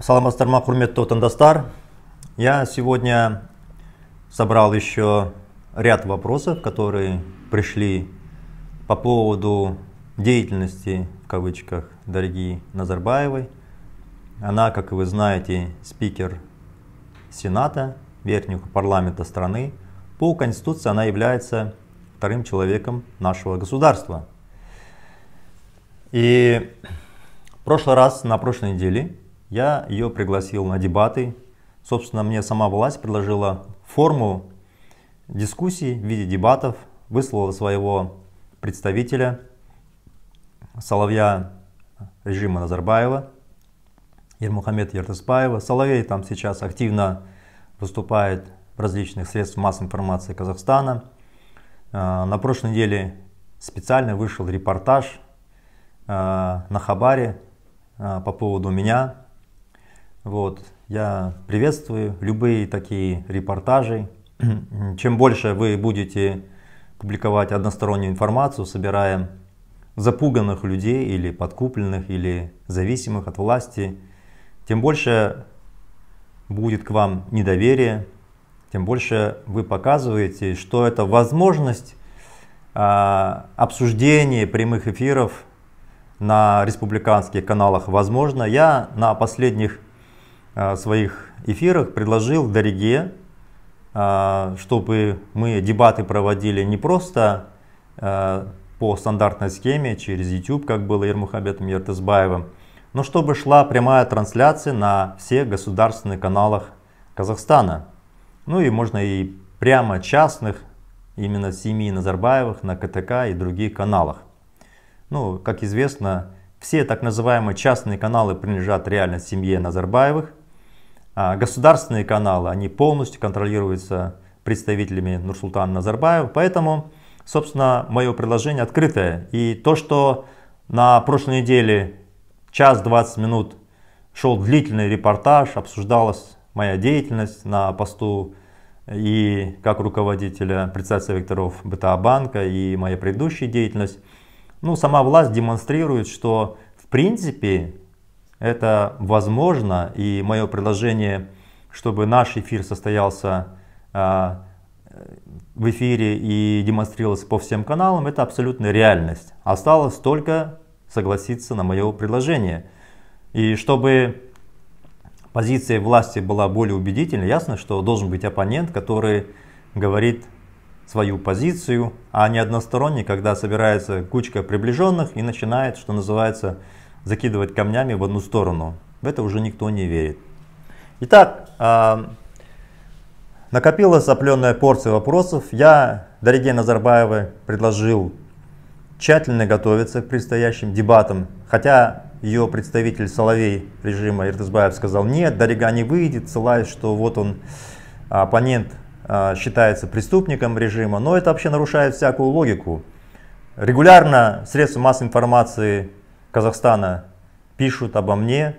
саламатсыздар ма құрметті я сегодня собрал еще ряд вопросов которые пришли по поводу деятельности в кавычках дорогие назарбаевой она как вы знаете спикер сената верхнего парламента страны по конституции она является вторым человеком нашего государства и в прошлый раз на прошлой неделе я ее пригласил на дебаты. Собственно, мне сама власть предложила форму дискуссий в виде дебатов, выслала своего представителя Соловья режима Назарбаева, Ермухамед Ертыспаева. Соловей там сейчас активно выступает в различных средствах массовой информации Казахстана. А, на прошлой неделе специально вышел репортаж а, на Хабаре а, по поводу меня, вот. Я приветствую любые такие репортажи. Чем больше вы будете публиковать одностороннюю информацию, собирая запуганных людей или подкупленных, или зависимых от власти, тем больше будет к вам недоверие, тем больше вы показываете, что это возможность а, обсуждения прямых эфиров на республиканских каналах возможно. Я на последних а, своих эфирах предложил Дариге, а, чтобы мы дебаты проводили не просто а, по стандартной схеме через YouTube, как было Ермухабетом Ертызбаевым, но чтобы шла прямая трансляция на всех государственных каналах Казахстана. Ну и можно и прямо частных, именно семьи Назарбаевых на КТК и других каналах. Ну, как известно, все так называемые частные каналы принадлежат реально семье Назарбаевых, а, государственные каналы, они полностью контролируются представителями Нурсултана Назарбаева. Поэтому, собственно, мое предложение открытое. И то, что на прошлой неделе час 20 минут шел длительный репортаж, обсуждалась моя деятельность на посту и как руководителя председателя векторов БТА банка и моя предыдущая деятельность. Ну, сама власть демонстрирует, что в принципе это возможно, и мое предложение, чтобы наш эфир состоялся а, в эфире и демонстрировался по всем каналам, это абсолютная реальность. Осталось только согласиться на мое предложение. И чтобы позиция власти была более убедительной, ясно, что должен быть оппонент, который говорит свою позицию, а не односторонний, когда собирается кучка приближенных и начинает, что называется, закидывать камнями в одну сторону. В это уже никто не верит. Итак, а, накопилась опленная порция вопросов. Я, дорогие Назарбаевы, предложил тщательно готовиться к предстоящим дебатам. Хотя ее представитель Соловей режима Иртызбаев сказал, нет, Дарига не выйдет, ссылаясь, что вот он, оппонент а, считается преступником режима, но это вообще нарушает всякую логику. Регулярно средства массовой информации Казахстана пишут обо мне,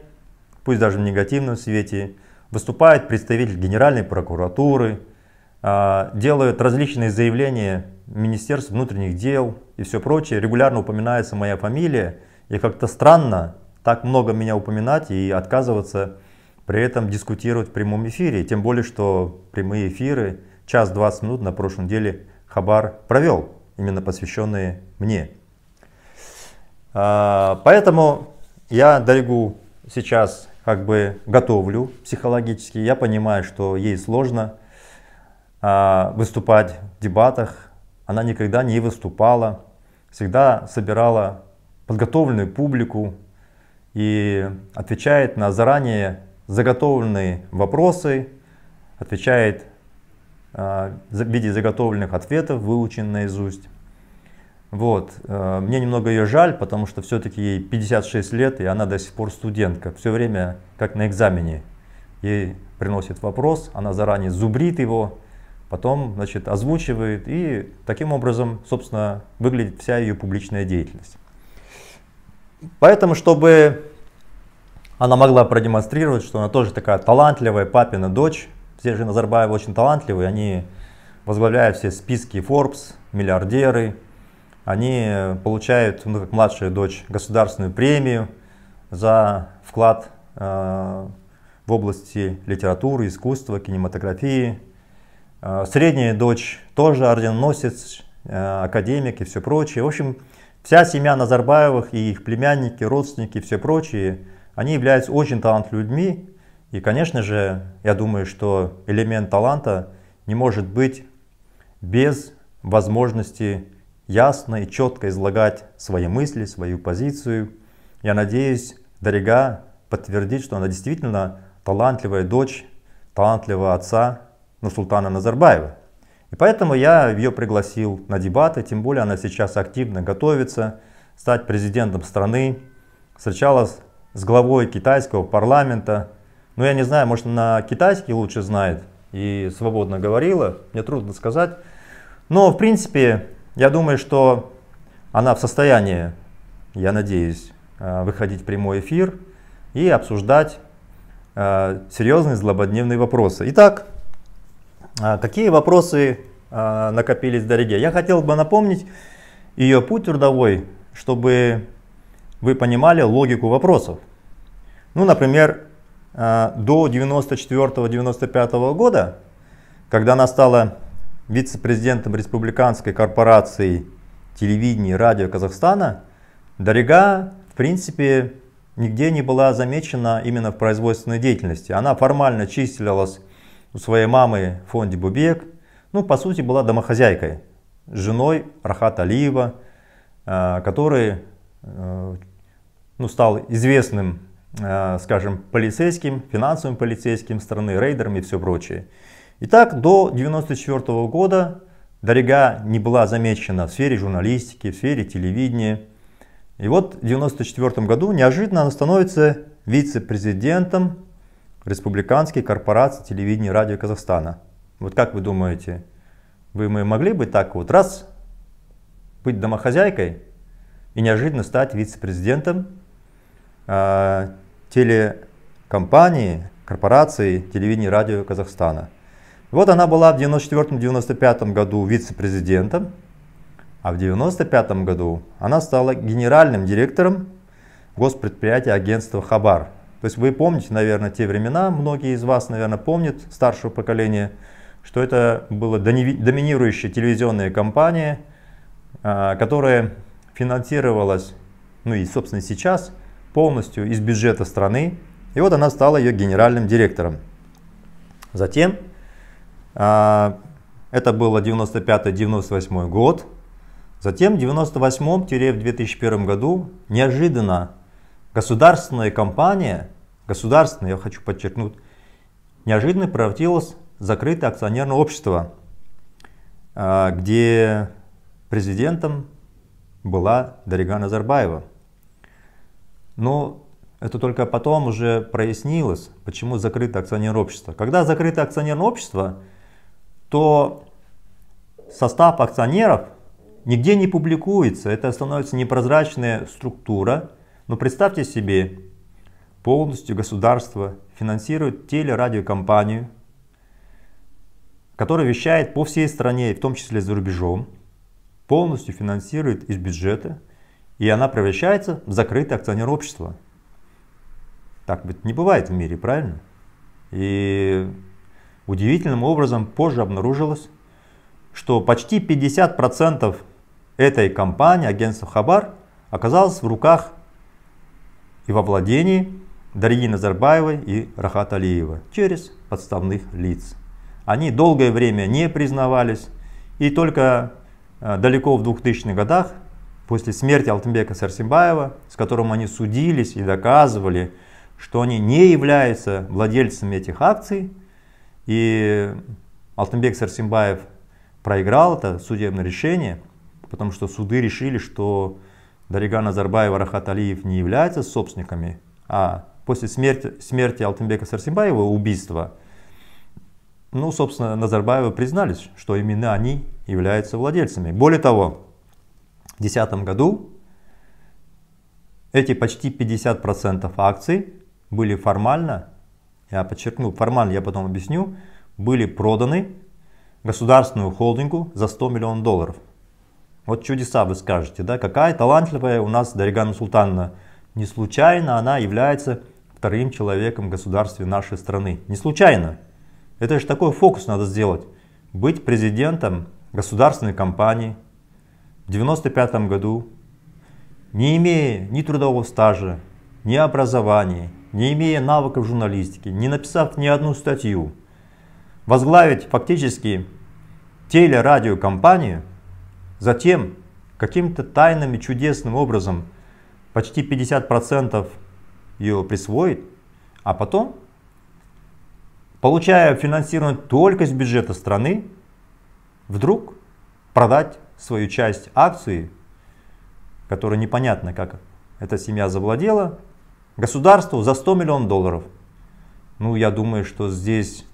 пусть даже в негативном свете, выступает представитель Генеральной прокуратуры, а, делают различные заявления Министерств внутренних дел и все прочее. Регулярно упоминается моя фамилия, и как-то странно так много меня упоминать и отказываться при этом дискутировать в прямом эфире. Тем более, что прямые эфиры час двадцать минут на прошлом деле Хабар провел, именно посвященные мне. А, поэтому я Дарьгу сейчас как бы готовлю психологически. Я понимаю, что ей сложно а, выступать в дебатах. Она никогда не выступала, всегда собирала подготовленную публику и отвечает на заранее заготовленные вопросы, отвечает а, в виде заготовленных ответов, выучен наизусть. Вот. Э, мне немного ее жаль, потому что все-таки ей 56 лет, и она до сих пор студентка. Все время как на экзамене. Ей приносит вопрос, она заранее зубрит его, потом значит, озвучивает, и таким образом, собственно, выглядит вся ее публичная деятельность. Поэтому, чтобы она могла продемонстрировать, что она тоже такая талантливая папина дочь, все же Назарбаевы очень талантливые, они возглавляют все списки Forbes, миллиардеры, они получают, ну, как младшая дочь, государственную премию за вклад э, в области литературы, искусства, кинематографии. Э, средняя дочь тоже орденоносец, э, академик и все прочее. В общем, вся семья Назарбаевых и их племянники, родственники и все прочие, они являются очень талантливыми людьми. И, конечно же, я думаю, что элемент таланта не может быть без возможности ясно и четко излагать свои мысли, свою позицию. Я надеюсь, Дарига подтвердит, что она действительно талантливая дочь, талантливого отца Нурсултана Назарбаева. И поэтому я ее пригласил на дебаты, тем более она сейчас активно готовится стать президентом страны. Встречалась с главой китайского парламента. Но ну, я не знаю, может она китайский лучше знает и свободно говорила, мне трудно сказать. Но в принципе я думаю, что она в состоянии, я надеюсь, э, выходить в прямой эфир и обсуждать э, серьезные злободневные вопросы. Итак, э, какие вопросы накопились в Дариге? Я хотел бы напомнить ее путь трудовой, чтобы вы понимали логику вопросов. Ну, например, до 94-95 года, когда она стала вице-президентом Республиканской корпорации телевидения и радио Казахстана, Дорига, в принципе, нигде не была замечена именно в производственной деятельности. Она формально числилась у своей мамы в фонде Бубек, ну, по сути, была домохозяйкой, женой Рахат Алиева, э, который э, ну, стал известным, э, скажем, полицейским, финансовым полицейским страны, рейдерами и все прочее. Итак, до 1994 -го года Дорига не была замечена в сфере журналистики, в сфере телевидения. И вот в 1994 году неожиданно она становится вице-президентом Республиканской корпорации телевидения и радио Казахстана. Вот как вы думаете, вы могли бы так вот раз быть домохозяйкой и неожиданно стать вице-президентом э, телекомпании, корпорации телевидения и радио Казахстана? Вот она была в 1994-1995 году вице-президентом, а в 1995 году она стала генеральным директором госпредприятия агентства «Хабар». То есть вы помните, наверное, те времена, многие из вас, наверное, помнят старшего поколения, что это была доминирующая телевизионная компания, а, которая финансировалась, ну и, собственно, сейчас полностью из бюджета страны. И вот она стала ее генеральным директором. Затем а, это было 95-98 год. Затем в 98-2001 году неожиданно государственная компания, государственная, я хочу подчеркнуть, неожиданно превратилась в закрытое акционерное общество, а, где президентом была Дарига Назарбаева. Но это только потом уже прояснилось, почему закрыто акционерное общество. Когда закрыто акционерное общество – то состав акционеров нигде не публикуется. Это становится непрозрачная структура. Но представьте себе, полностью государство финансирует телерадиокомпанию, которая вещает по всей стране, в том числе за рубежом, полностью финансирует из бюджета, и она превращается в закрытое акционер общества. Так ведь не бывает в мире, правильно? И Удивительным образом позже обнаружилось, что почти 50% этой компании, агентства Хабар, оказалось в руках и во владении Дарьи Назарбаевой и Рахат Алиева через подставных лиц. Они долгое время не признавались и только э, далеко в 2000-х годах, после смерти Алтынбека Сарсимбаева, с которым они судились и доказывали, что они не являются владельцами этих акций, и Алтынбек Сарсимбаев проиграл это судебное решение, потому что суды решили, что Дарига Назарбаева и Рахат Алиев не являются собственниками, а после смерти, смерти Алтынбека Сарсимбаева, убийства, ну, собственно, Назарбаева признались, что именно они являются владельцами. Более того, в 2010 году эти почти 50% акций были формально я подчеркну, формально я потом объясню, были проданы государственному холдингу за 100 миллионов долларов. Вот чудеса вы скажете, да, какая талантливая у нас Даригана Султановна. Не случайно она является вторым человеком в государстве нашей страны. Не случайно. Это же такой фокус надо сделать. Быть президентом государственной компании в 95 году, не имея ни трудового стажа, ни образования, не имея навыков журналистики, не написав ни одну статью, возглавить фактически телерадиокомпанию, затем каким-то тайным и чудесным образом почти 50% ее присвоит, а потом, получая финансирование только из бюджета страны, вдруг продать свою часть акции, которая непонятно, как эта семья завладела, государству за 100 миллионов долларов. Ну, я думаю, что здесь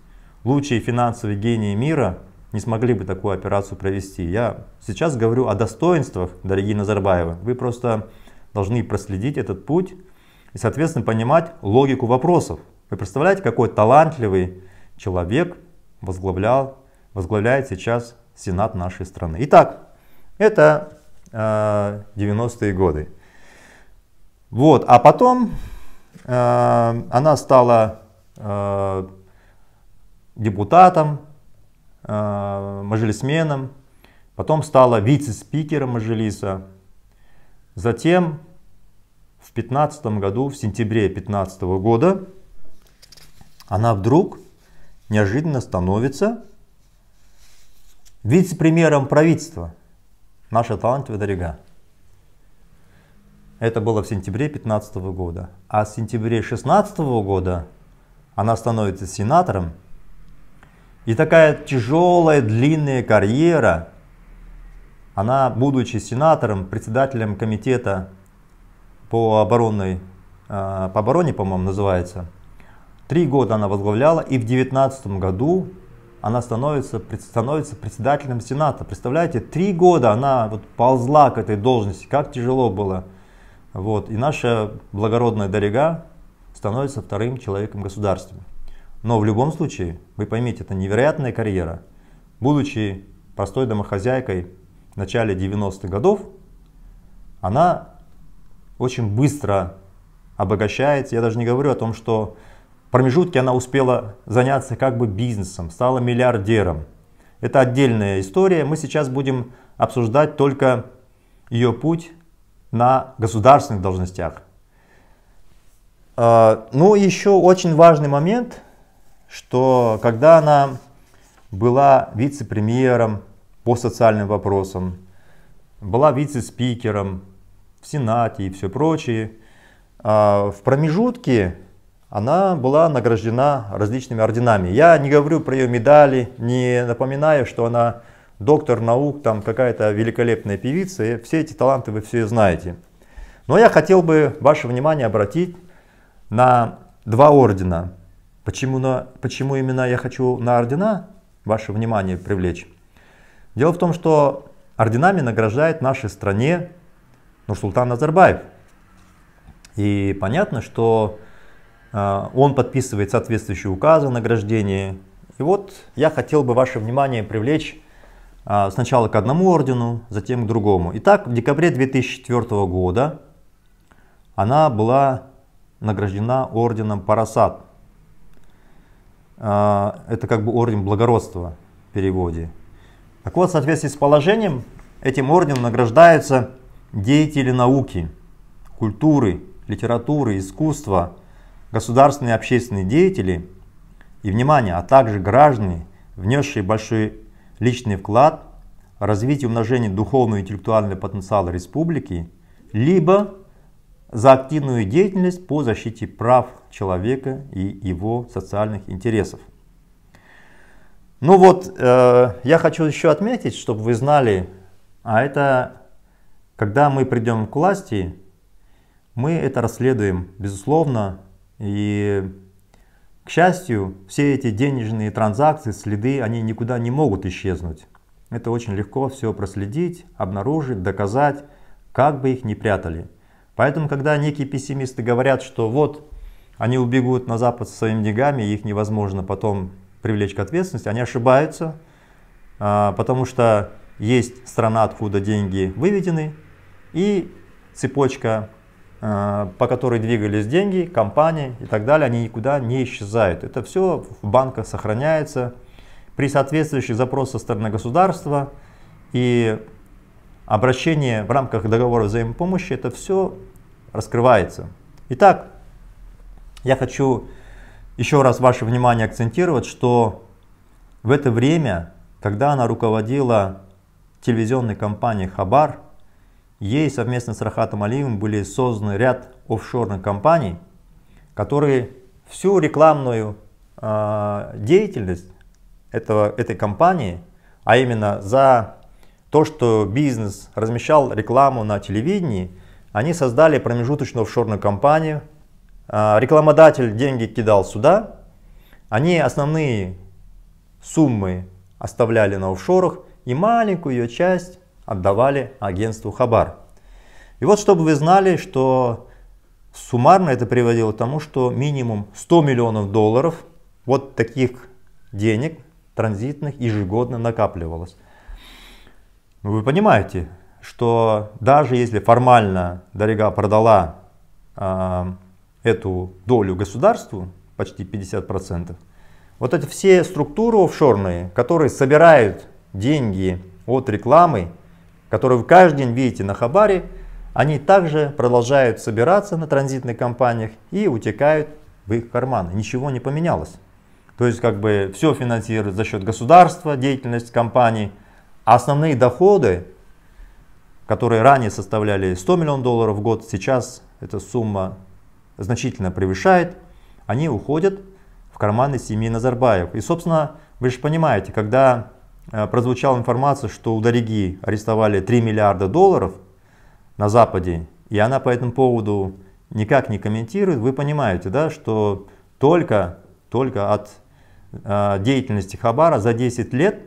лучшие финансовые гении мира не смогли бы такую операцию провести. Я сейчас говорю о достоинствах, дорогие Назарбаевы. Вы просто должны проследить этот путь и, соответственно, понимать логику вопросов. Вы представляете, какой талантливый человек возглавлял, возглавляет сейчас Сенат нашей страны. Итак, это э, 90-е годы. Вот, а потом Э, она стала э, депутатом, э, мажилисменом, потом стала вице-спикером мажилиса. Затем в 15 году, в сентябре 15 года, она вдруг неожиданно становится вице-премьером правительства. Наша талантливая дорога. Это было в сентябре 2015 года. А с сентября 2016 года она становится сенатором. И такая тяжелая, длинная карьера, она, будучи сенатором, председателем комитета по, оборонной, а, по обороне, по-моему, называется, три года она возглавляла, и в 2019 году она становится, становится председателем Сената. Представляете, три года она вот ползла к этой должности, как тяжело было – вот. И наша благородная Дорига становится вторым человеком государства. Но в любом случае, вы поймите, это невероятная карьера. Будучи простой домохозяйкой в начале 90-х годов, она очень быстро обогащается. Я даже не говорю о том, что в промежутке она успела заняться как бы бизнесом, стала миллиардером. Это отдельная история. Мы сейчас будем обсуждать только ее путь на государственных должностях. А, ну, еще очень важный момент, что когда она была вице-премьером по социальным вопросам, была вице-спикером в Сенате и все прочее, а, в промежутке она была награждена различными орденами. Я не говорю про ее медали, не напоминаю, что она доктор наук, там какая-то великолепная певица, и все эти таланты вы все знаете. Но я хотел бы ваше внимание обратить на два ордена. Почему, на, почему именно я хочу на ордена ваше внимание привлечь? Дело в том, что орденами награждает нашей стране Нурсултан Назарбаев. И понятно, что а, он подписывает соответствующие указы о И вот я хотел бы ваше внимание привлечь а, сначала к одному ордену, затем к другому. Итак, в декабре 2004 года она была награждена орденом Парасат. А, это как бы орден благородства в переводе. Так вот, в соответствии с положением, этим орденом награждаются деятели науки, культуры, литературы, искусства, государственные и общественные деятели и, внимание, а также граждане, внесшие большой личный вклад развитие и умножение и интеллектуального потенциала республики, либо за активную деятельность по защите прав человека и его социальных интересов. Ну вот, э, я хочу еще отметить, чтобы вы знали, а это, когда мы придем к власти, мы это расследуем, безусловно, и к счастью, все эти денежные транзакции, следы, они никуда не могут исчезнуть. Это очень легко все проследить, обнаружить, доказать, как бы их ни прятали. Поэтому, когда некие пессимисты говорят, что вот они убегут на Запад со своими деньгами, их невозможно потом привлечь к ответственности, они ошибаются, а, потому что есть страна, откуда деньги выведены, и цепочка Э, по которой двигались деньги, компании и так далее, они никуда не исчезают. Это все в банках сохраняется при соответствующих запросах со стороны государства и обращении в рамках договора взаимопомощи, это все раскрывается. Итак, я хочу еще раз ваше внимание акцентировать, что в это время, когда она руководила телевизионной компанией «Хабар», Ей совместно с Рахатом Алиевым были созданы ряд офшорных компаний, которые всю рекламную э, деятельность этого, этой компании, а именно за то, что бизнес размещал рекламу на телевидении, они создали промежуточную офшорную компанию, э, рекламодатель деньги кидал сюда, они основные суммы оставляли на офшорах и маленькую ее часть отдавали агентству Хабар. И вот чтобы вы знали, что суммарно это приводило к тому, что минимум 100 миллионов долларов вот таких денег транзитных ежегодно накапливалось. Ну, вы понимаете, что даже если формально Дорега продала э, эту долю государству, почти 50%, вот эти все структуры офшорные, которые собирают деньги от рекламы, которые вы каждый день видите на Хабаре, они также продолжают собираться на транзитных компаниях и утекают в их карманы. Ничего не поменялось. То есть как бы все финансирует за счет государства, деятельность компаний, а основные доходы, которые ранее составляли 100 миллионов долларов в год, сейчас эта сумма значительно превышает, они уходят в карманы семьи Назарбаев. И, собственно, вы же понимаете, когда Э, прозвучала информация, что у Дориги арестовали 3 миллиарда долларов на Западе, и она по этому поводу никак не комментирует. Вы понимаете, да, что только, только от э, деятельности Хабара за 10 лет,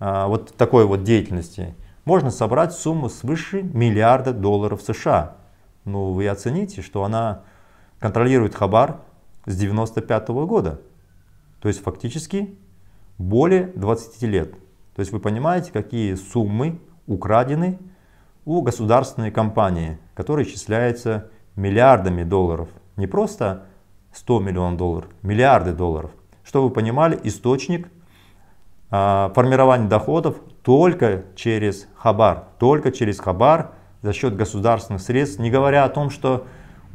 э, вот такой вот деятельности, можно собрать сумму свыше миллиарда долларов США. Ну, вы оцените, что она контролирует Хабар с 1995 -го года. То есть фактически более 20 лет. То есть вы понимаете, какие суммы украдены у государственной компании, которая исчисляется миллиардами долларов. Не просто 100 миллионов долларов, миллиарды долларов. Чтобы вы понимали, источник а, формирования доходов только через Хабар. Только через Хабар за счет государственных средств. Не говоря о том, что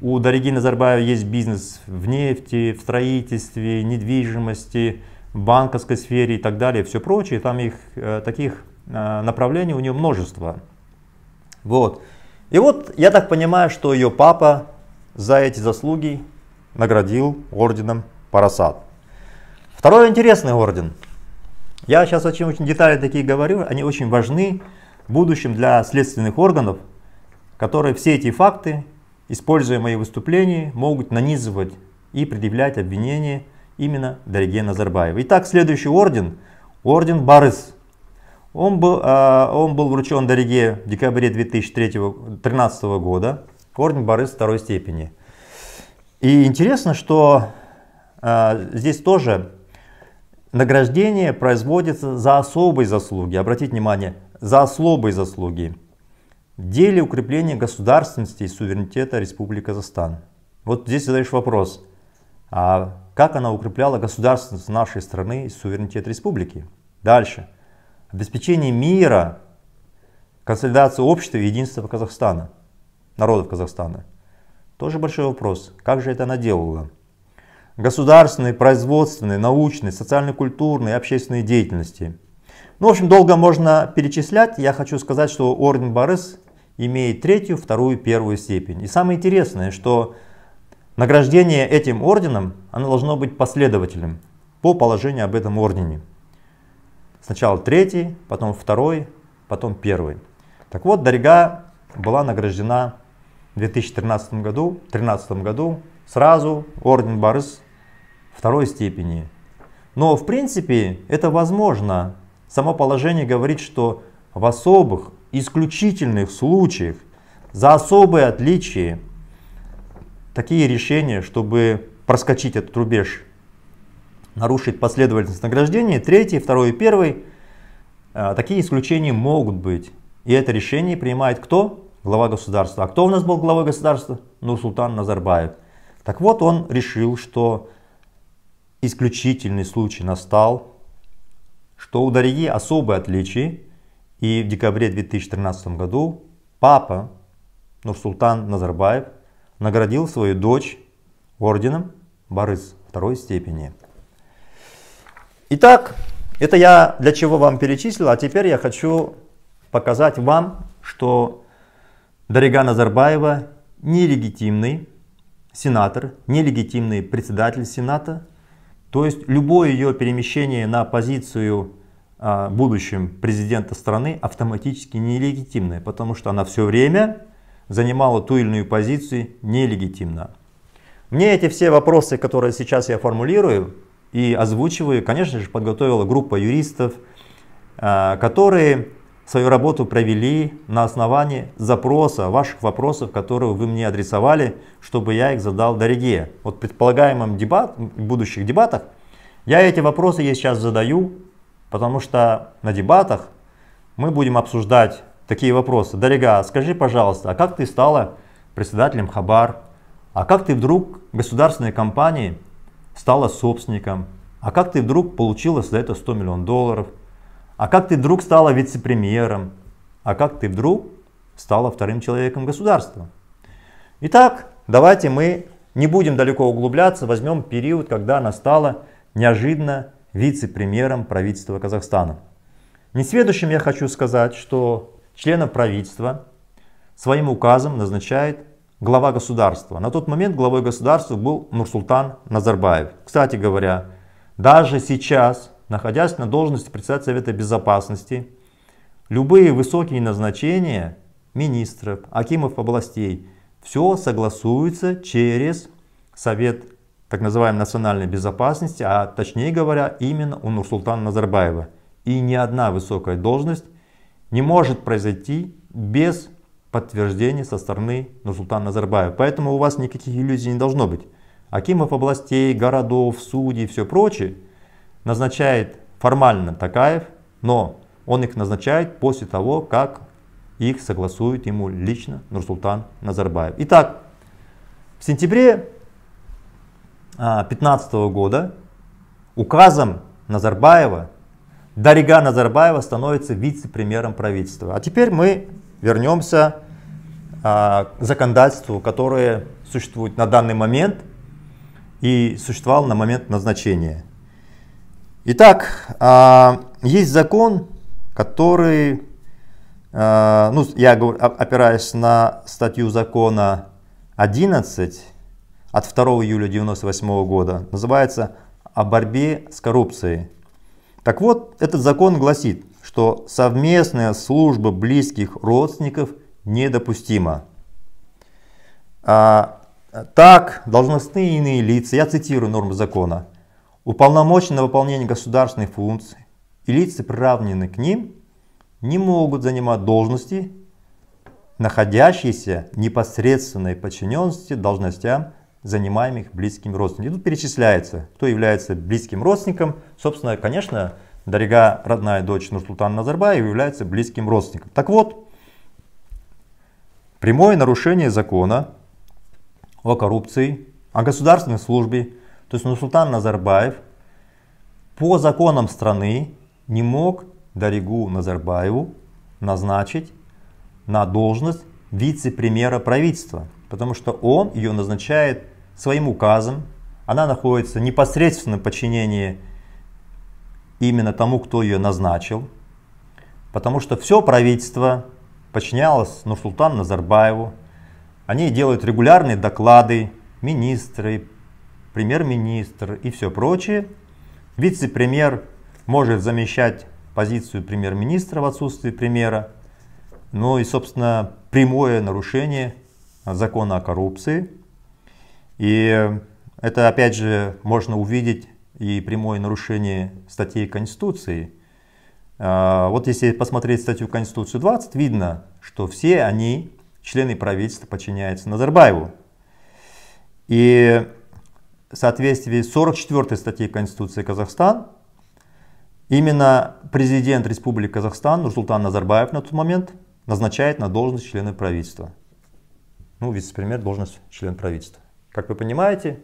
у Дариги Назарбаева есть бизнес в нефти, в строительстве, недвижимости, банковской сфере и так далее, все прочее. Там их э, таких э, направлений у нее множество. Вот. И вот я так понимаю, что ее папа за эти заслуги наградил орденом Парасад. Второй интересный орден. Я сейчас очень, очень детали такие говорю, они очень важны в будущем для следственных органов, которые все эти факты, используя мои выступления, могут нанизывать и предъявлять обвинения именно дорогие Назарбаевы. Итак, следующий орден, орден Барыс. Он был, а, он был вручен Дариге в декабре 2013 года, орден Барыс второй степени. И интересно, что а, здесь тоже награждение производится за особые заслуги, обратите внимание, за особые заслуги в деле укрепления государственности и суверенитета Республики Казахстан. Вот здесь задаешь вопрос – а как она укрепляла государственность нашей страны и суверенитет республики. Дальше. Обеспечение мира, консолидация общества и единства Казахстана, народов Казахстана. Тоже большой вопрос, как же это она делала? Государственные, производственные, научные, социально-культурные, общественные деятельности. Ну, в общем, долго можно перечислять. Я хочу сказать, что орден Борис имеет третью, вторую, первую степень. И самое интересное, что Награждение этим орденом, оно должно быть последовательным по положению об этом ордене. Сначала третий, потом второй, потом первый. Так вот, Дарьга была награждена в 2013 году, 2013 году сразу орден Барыс второй степени. Но в принципе это возможно. Само положение говорит, что в особых, исключительных случаях за особые отличия такие решения, чтобы проскочить этот рубеж, нарушить последовательность награждения, третий, второй и первый, а, такие исключения могут быть. И это решение принимает кто? Глава государства. А кто у нас был главой государства? Ну, султан Назарбаев. Так вот, он решил, что исключительный случай настал, что у Дарьи особые отличия, и в декабре 2013 году папа ну, султан Назарбаев наградил свою дочь орденом Борыс второй степени. Итак, это я для чего вам перечислил, а теперь я хочу показать вам, что Дарига Назарбаева нелегитимный сенатор, нелегитимный председатель Сената, то есть любое ее перемещение на позицию а, будущем президента страны автоматически нелегитимное, потому что она все время занимала ту или иную позицию нелегитимно. Мне эти все вопросы, которые сейчас я формулирую и озвучиваю, конечно же, подготовила группа юристов, э, которые свою работу провели на основании запроса, ваших вопросов, которые вы мне адресовали, чтобы я их задал дороге. Вот в предполагаемом дебат, в будущих дебатах я эти вопросы ей сейчас задаю, потому что на дебатах мы будем обсуждать такие вопросы. дорога, скажи, пожалуйста, а как ты стала председателем Хабар? А как ты вдруг государственной компании стала собственником? А как ты вдруг получила за это 100 миллионов долларов? А как ты вдруг стала вице-премьером? А как ты вдруг стала вторым человеком государства? Итак, давайте мы не будем далеко углубляться, возьмем период, когда она стала неожиданно вице-премьером правительства Казахстана. Несведущим я хочу сказать, что Членов правительства своим указом назначает глава государства. На тот момент главой государства был Нурсултан Назарбаев. Кстати говоря, даже сейчас, находясь на должности председателя Совета Безопасности, любые высокие назначения министров, акимов областей, все согласуется через Совет так называемой национальной безопасности, а точнее говоря, именно у Нурсултана Назарбаева. И ни одна высокая должность не может произойти без подтверждения со стороны Нурсултана Назарбаева. Поэтому у вас никаких иллюзий не должно быть. Акимов областей, городов, судей и все прочее назначает формально Такаев, но он их назначает после того, как их согласует ему лично Нурсултан Назарбаев. Итак, в сентябре 2015 а, года указом Назарбаева Дарига Назарбаева становится вице-премьером правительства. А теперь мы вернемся а, к законодательству, которое существует на данный момент и существовало на момент назначения. Итак, а, есть закон, который, а, ну, я говорю, опираюсь на статью закона 11 от 2 июля 1998 года, называется «О борьбе с коррупцией». Так вот, этот закон гласит, что совместная служба близких родственников недопустима. А, так, должностные иные лица, я цитирую нормы закона, уполномочены на выполнение государственной функции и лица, приравненные к ним, не могут занимать должности, находящиеся в непосредственной подчиненности должностям занимаемых близким родственником. И тут перечисляется, кто является близким родственником. Собственно, конечно, дорога родная дочь Нурсултана Назарбаева является близким родственником. Так вот, прямое нарушение закона о коррупции, о государственной службе, то есть Нурсултан Назарбаев по законам страны не мог Даригу Назарбаеву назначить на должность вице-премьера правительства, потому что он ее назначает своим указом, она находится в непосредственном подчинении именно тому, кто ее назначил, потому что все правительство подчинялось Нурсултану Назарбаеву. Они делают регулярные доклады, министры, премьер-министр и все прочее. Вице-премьер может замещать позицию премьер-министра в отсутствии премьера. Ну и, собственно, прямое нарушение закона о коррупции – и это, опять же, можно увидеть и прямое нарушение статьи Конституции. А, вот если посмотреть статью Конституции 20, видно, что все они, члены правительства, подчиняются Назарбаеву. И в соответствии с 44 статьей Конституции Казахстан, именно президент Республики Казахстан Нурсултан Назарбаев на тот момент назначает на должность члена правительства. Ну, вице-премьер должность член правительства. Как вы понимаете,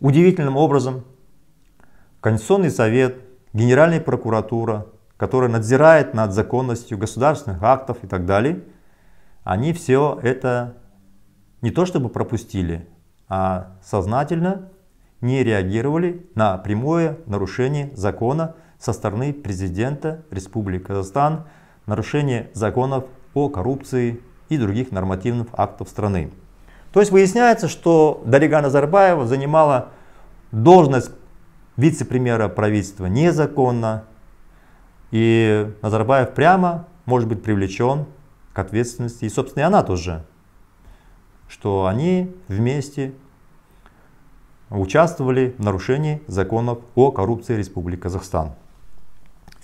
удивительным образом Конституционный совет, Генеральная прокуратура, которая надзирает над законностью государственных актов и так далее, они все это не то чтобы пропустили, а сознательно не реагировали на прямое нарушение закона со стороны президента Республики Казахстан, нарушение законов о коррупции и других нормативных актов страны. То есть выясняется, что Дарига Назарбаева занимала должность вице-премьера правительства незаконно, и Назарбаев прямо может быть привлечен к ответственности, и, собственно, и она тоже, что они вместе участвовали в нарушении законов о коррупции Республики Казахстан.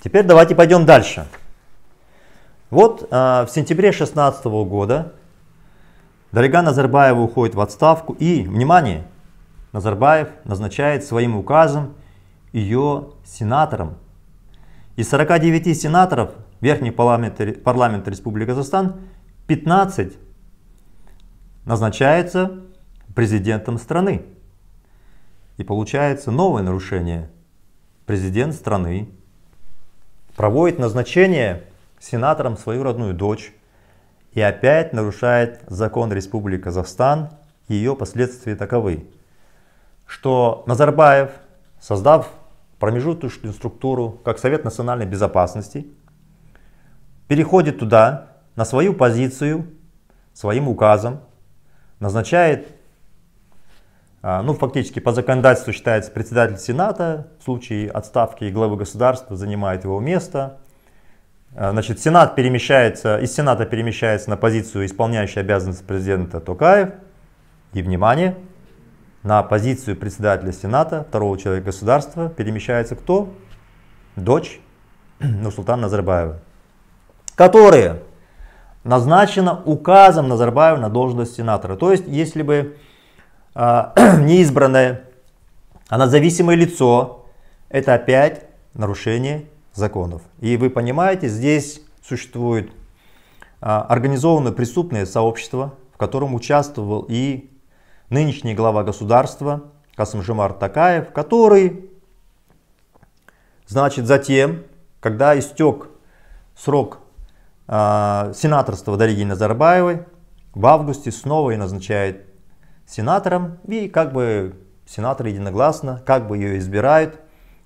Теперь давайте пойдем дальше. Вот а, в сентябре 2016 года Дарига Назарбаева уходит в отставку и, внимание, Назарбаев назначает своим указом ее сенатором. Из 49 сенаторов Верхний парламент, парламент Республики Казахстан 15 назначается президентом страны. И получается новое нарушение. Президент страны проводит назначение сенатором свою родную дочь, и опять нарушает закон Республики Казахстан, и ее последствия таковы, что Назарбаев, создав промежуточную структуру, как Совет национальной безопасности, переходит туда на свою позицию, своим указом, назначает, а, ну фактически по законодательству считается председатель Сената, в случае отставки главы государства занимает его место, а, значит, Сенат перемещается, из Сената перемещается на позицию исполняющей обязанности президента Токаев. И, внимание, на позицию председателя Сената, второго человека государства, перемещается кто? Дочь Нурсултана Назарбаева, которая назначена указом Назарбаева на должность сенатора. То есть, если бы э, неизбранное, а, а зависимое лицо, это опять нарушение законов. И вы понимаете, здесь существует а, организованное преступное сообщество, в котором участвовал и нынешний глава государства Касымжимар Такаев, который, значит, затем, когда истек срок а, сенаторства Дарьи Назарбаевой, в августе снова ее назначает сенатором, и как бы сенатор единогласно, как бы ее избирают,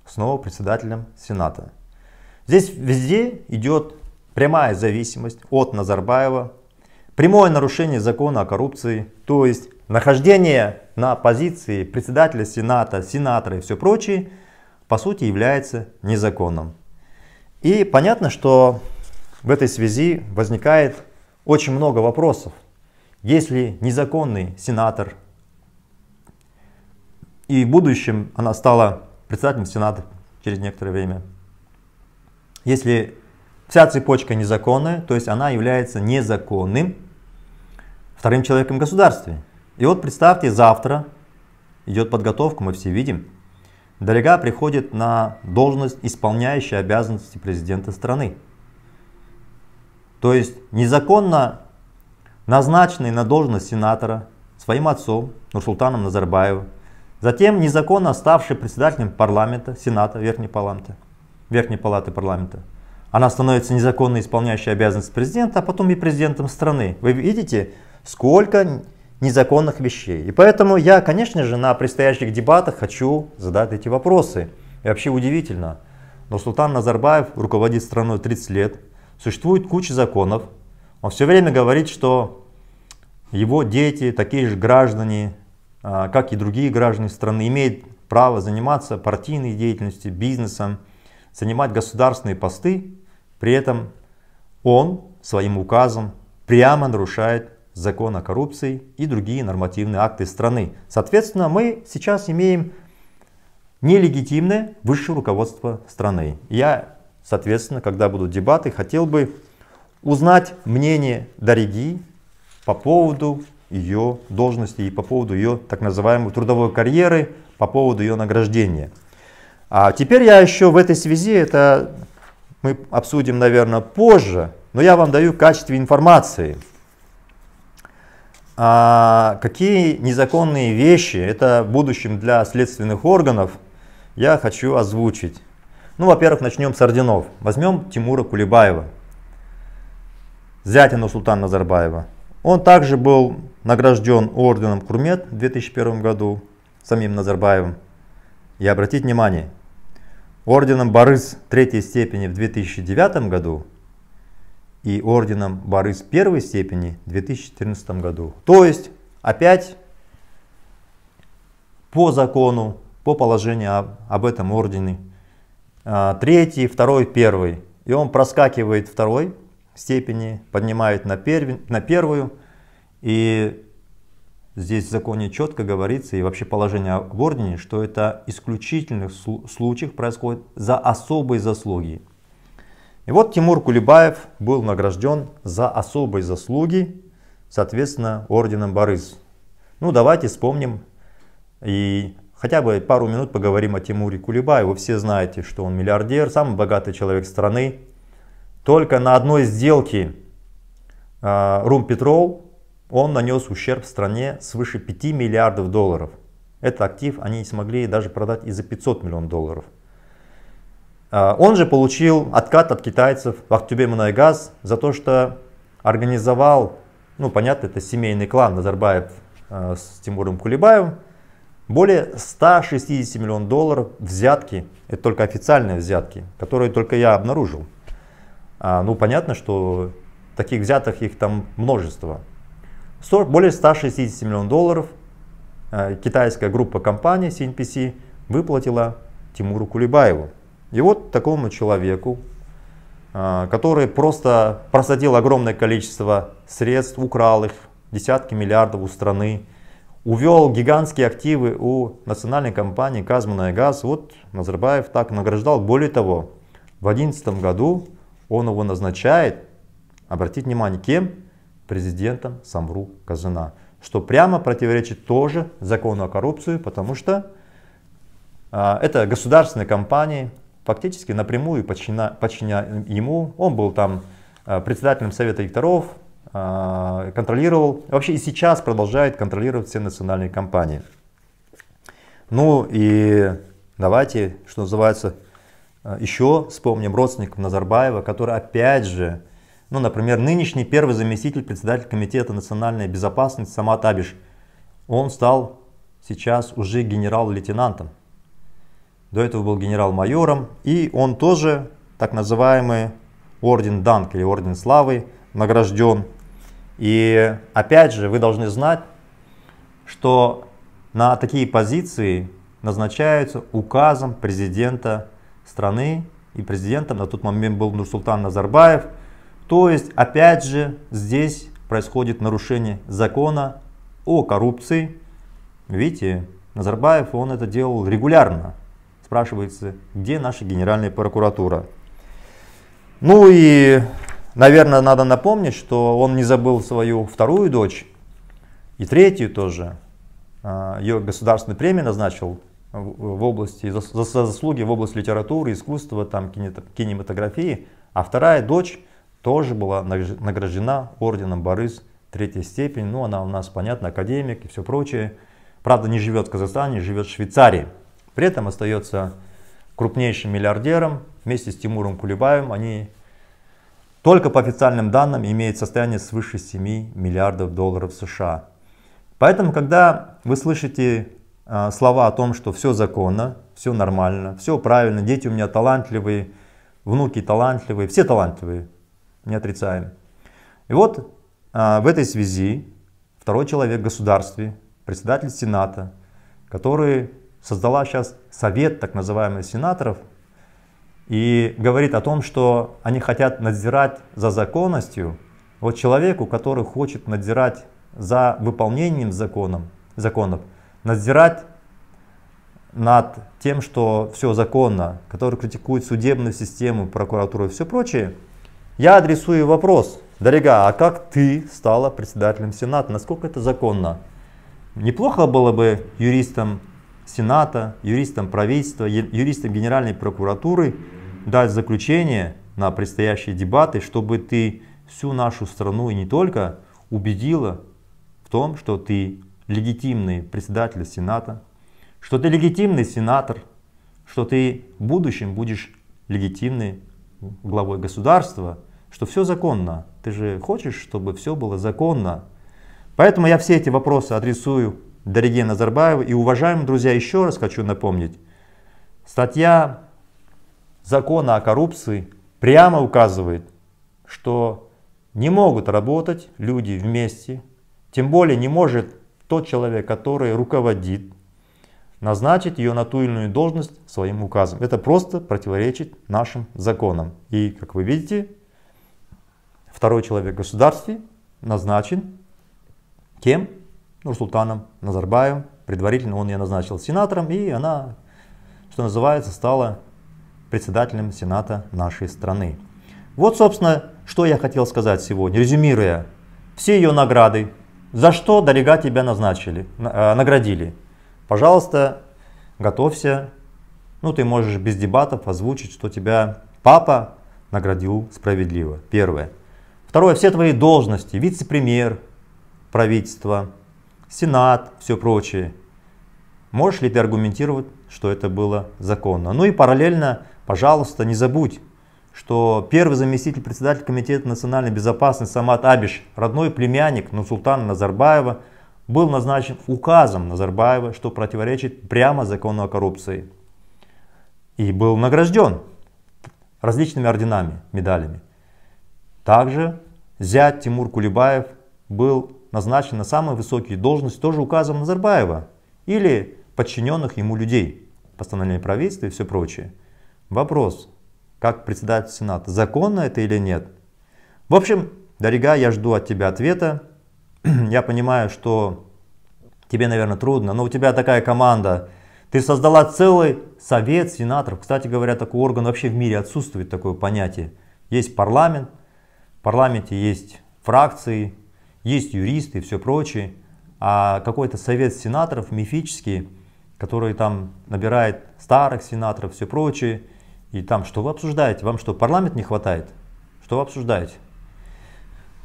снова председателем Сената. Здесь везде идет прямая зависимость от Назарбаева, прямое нарушение закона о коррупции, то есть нахождение на позиции председателя Сената, сенатора и все прочее, по сути является незаконным. И понятно, что в этой связи возникает очень много вопросов. Если незаконный сенатор и в будущем она стала председателем Сената через некоторое время, если вся цепочка незаконная, то есть она является незаконным вторым человеком в государстве. И вот представьте, завтра идет подготовка, мы все видим. Дорога приходит на должность исполняющей обязанности президента страны. То есть незаконно назначенный на должность сенатора своим отцом Нурсултаном Назарбаевым, затем незаконно ставший председателем парламента, сената, верхней палаты, Верхней Палаты Парламента. Она становится незаконно исполняющей обязанности президента, а потом и президентом страны. Вы видите, сколько незаконных вещей. И поэтому я, конечно же, на предстоящих дебатах хочу задать эти вопросы. И вообще удивительно, но Султан Назарбаев руководит страной 30 лет, существует куча законов, он все время говорит, что его дети, такие же граждане, а, как и другие граждане страны, имеют право заниматься партийной деятельностью, бизнесом, занимать государственные посты, при этом он своим указом прямо нарушает закон о коррупции и другие нормативные акты страны. Соответственно, мы сейчас имеем нелегитимное высшее руководство страны. Я, соответственно, когда будут дебаты, хотел бы узнать мнение Дариги по поводу ее должности и по поводу ее так называемой трудовой карьеры, по поводу ее награждения. А теперь я еще в этой связи, это мы обсудим, наверное, позже, но я вам даю в качестве информации, а, какие незаконные вещи, это в будущем для следственных органов, я хочу озвучить. Ну, во-первых, начнем с орденов. Возьмем Тимура Кулебаева, зятя Нурсултана Назарбаева. Он также был награжден орденом Курмет в 2001 году самим Назарбаевым. И обратите внимание, орденом Борыс третьей степени в 2009 году и орденом Борыс первой степени в 2014 году. То есть опять по закону, по положению об, об этом ордене, а, третий, второй, первый. И он проскакивает второй степени, поднимает на, перв, на первую и Здесь в законе четко говорится и вообще положение об ордене, что это исключительных случаях происходит за особые заслуги. И вот Тимур Кулебаев был награжден за особые заслуги, соответственно, орденом Борис. Ну давайте вспомним и хотя бы пару минут поговорим о Тимуре Кулебаеве. Вы все знаете, что он миллиардер, самый богатый человек страны. Только на одной сделке а, Рум Петрол он нанес ущерб стране свыше 5 миллиардов долларов. Этот актив они не смогли даже продать и за 500 миллионов долларов. А, он же получил откат от китайцев в Актюбе-Мұнайгаз за то, что организовал, ну понятно, это семейный клан Назарбаев а, с Тимуром Кулебаевым, более 160 миллионов долларов взятки, это только официальные взятки, которые только я обнаружил. А, ну понятно, что таких взяток их там множество более 160 миллионов долларов э, китайская группа компаний CNPC выплатила Тимуру Кулебаеву. И вот такому человеку, э, который просто просадил огромное количество средств, украл их, десятки миллиардов у страны, увел гигантские активы у национальной компании «Казманная газ». Вот Назарбаев так награждал. Более того, в 2011 году он его назначает, обратите внимание, кем? президентом Самру Казана, что прямо противоречит тоже закону о коррупции, потому что а, это государственные компании, фактически напрямую подчиня, подчиня ему, он был там а, председателем совета директоров, а, контролировал, вообще и сейчас продолжает контролировать все национальные компании. Ну и давайте, что называется, а, еще вспомним родственников Назарбаева, который опять же ну, например, нынешний первый заместитель председателя Комитета национальной безопасности Самат Абиш, он стал сейчас уже генерал-лейтенантом. До этого был генерал-майором, и он тоже так называемый орден Данк или орден славы награжден. И опять же, вы должны знать, что на такие позиции назначаются указом президента страны, и президентом на тот момент был Нурсултан Назарбаев – то есть, опять же, здесь происходит нарушение закона о коррупции. Видите, Назарбаев, он это делал регулярно. Спрашивается, где наша генеральная прокуратура? Ну и, наверное, надо напомнить, что он не забыл свою вторую дочь и третью тоже. А, Ее государственной премии назначил в области, за заслуги в области литературы, искусства, там, кинематографии. А вторая дочь тоже была награждена орденом Борис третьей степени. Ну, она у нас, понятно, академик и все прочее. Правда, не живет в Казахстане, живет в Швейцарии. При этом остается крупнейшим миллиардером. Вместе с Тимуром Кулебаевым они только по официальным данным имеют состояние свыше 7 миллиардов долларов США. Поэтому, когда вы слышите а, слова о том, что все законно, все нормально, все правильно, дети у меня талантливые, внуки талантливые, все талантливые, не отрицаем. И вот а, в этой связи второй человек в государстве, председатель Сената, который создала сейчас совет так называемых сенаторов, и говорит о том, что они хотят надзирать за законностью. Вот человеку, который хочет надзирать за выполнением законом, законов, надзирать над тем, что все законно, который критикует судебную систему, прокуратуру и все прочее – я адресую вопрос, дорогая, а как ты стала председателем Сената? Насколько это законно? Неплохо было бы юристам Сената, юристам правительства, юристам Генеральной прокуратуры дать заключение на предстоящие дебаты, чтобы ты всю нашу страну и не только убедила в том, что ты легитимный председатель Сената, что ты легитимный сенатор, что ты в будущем будешь легитимный главой государства, что все законно. Ты же хочешь, чтобы все было законно. Поэтому я все эти вопросы адресую дорогие Назарбаевы. И уважаемые друзья, еще раз хочу напомнить. Статья закона о коррупции прямо указывает, что не могут работать люди вместе, тем более не может тот человек, который руководит, назначить ее на ту или иную должность своим указом. Это просто противоречит нашим законам. И, как вы видите, второй человек в государстве назначен кем? Ну, султаном Назарбаевым. Предварительно он ее назначил сенатором, и она, что называется, стала председателем Сената нашей страны. Вот, собственно, что я хотел сказать сегодня, резюмируя все ее награды, за что дорога тебя назначили, э, наградили. Пожалуйста, готовься. Ну, ты можешь без дебатов озвучить, что тебя папа наградил справедливо. Первое. Второе, все твои должности, вице-премьер, правительство, сенат, все прочее. Можешь ли ты аргументировать, что это было законно? Ну и параллельно, пожалуйста, не забудь, что первый заместитель председателя Комитета национальной безопасности Самат Абиш, родной племянник нусултана Назарбаева, был назначен указом Назарбаева, что противоречит прямо закону о коррупции. И был награжден различными орденами, медалями. Также зять Тимур Кулебаев был назначен на самую высокую должность тоже указом Назарбаева или подчиненных ему людей, постановление правительства и все прочее. Вопрос, как председатель Сената, законно это или нет? В общем, дорога, я жду от тебя ответа. Я понимаю, что тебе, наверное, трудно, но у тебя такая команда. Ты создала целый совет сенаторов. Кстати говоря, такой орган вообще в мире отсутствует, такое понятие. Есть парламент, в парламенте есть фракции, есть юристы и все прочее. А какой-то совет сенаторов мифический, который там набирает старых сенаторов, все прочее. И там что вы обсуждаете? Вам что, парламент не хватает? Что вы обсуждаете?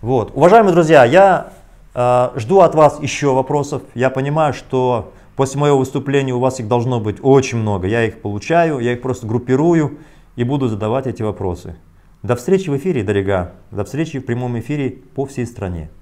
Вот. Уважаемые друзья, я э, жду от вас еще вопросов. Я понимаю, что после моего выступления у вас их должно быть очень много. Я их получаю, я их просто группирую и буду задавать эти вопросы. До встречи в эфире, дорога. До встречи в прямом эфире по всей стране.